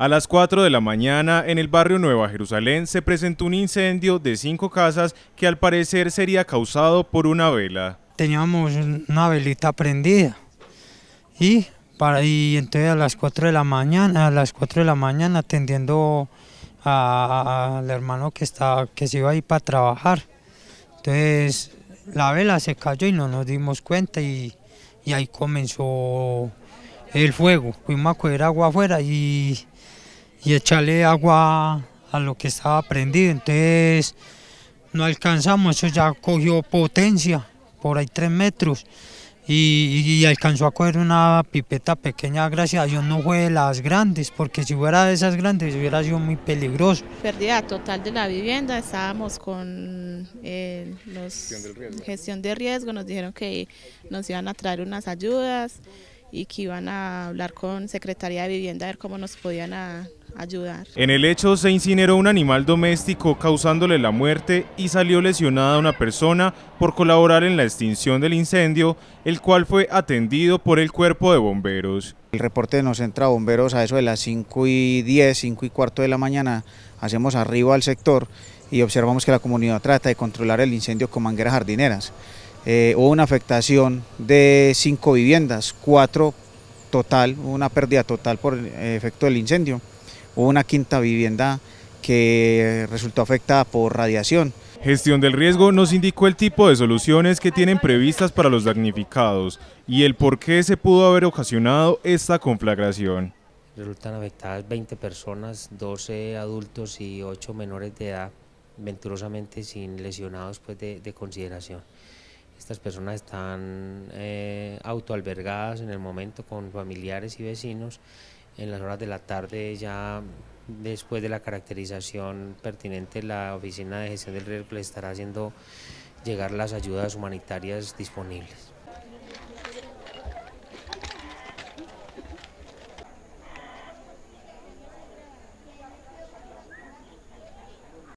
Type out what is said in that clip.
A las 4 de la mañana, en el barrio Nueva Jerusalén, se presentó un incendio de cinco casas que al parecer sería causado por una vela. Teníamos una velita prendida y, para, y entonces a las 4 de la mañana, a las 4 de la mañana atendiendo al hermano que, que se iba a ir para trabajar. Entonces la vela se cayó y no nos dimos cuenta y, y ahí comenzó el fuego. Fuimos a coger agua afuera y y echarle agua a lo que estaba prendido. Entonces no alcanzamos, eso ya cogió potencia, por ahí tres metros. Y, alcanzó a coger una pipeta pequeña, gracias a Dios no fue de las grandes, porque si fuera de esas grandes hubiera sido muy peligroso. Pérdida total de la vivienda, estábamos con eh, los, gestión, gestión, de riesgo, nos dijeron que nos iban a traer unas ayudas y que iban a hablar con Secretaría de Vivienda a ver cómo nos podían en el hecho se incineró un animal doméstico causándole la muerte y salió lesionada una persona por colaborar en la extinción del incendio, el cual fue atendido por el cuerpo de bomberos. El reporte nos entra a bomberos a eso de las 5 y 10, 5 y cuarto de la mañana, hacemos arriba al sector y observamos que la comunidad trata de controlar el incendio con mangueras jardineras. Eh, hubo una afectación de cinco viviendas, cuatro total, una pérdida total por efecto del incendio. Hubo una quinta vivienda que resultó afectada por radiación. Gestión del riesgo nos indicó el tipo de soluciones que tienen previstas para los damnificados y el por qué se pudo haber ocasionado esta conflagración. Resultan afectadas 20 personas, 12 adultos y 8 menores de edad, venturosamente sin lesionados pues, de, consideración. Estas personas están eh, autoalbergadas en el momento con familiares y vecinos en las horas de la tarde ya después de la caracterización pertinente la oficina de gestión del riesgo le estará haciendo llegar las ayudas humanitarias disponibles.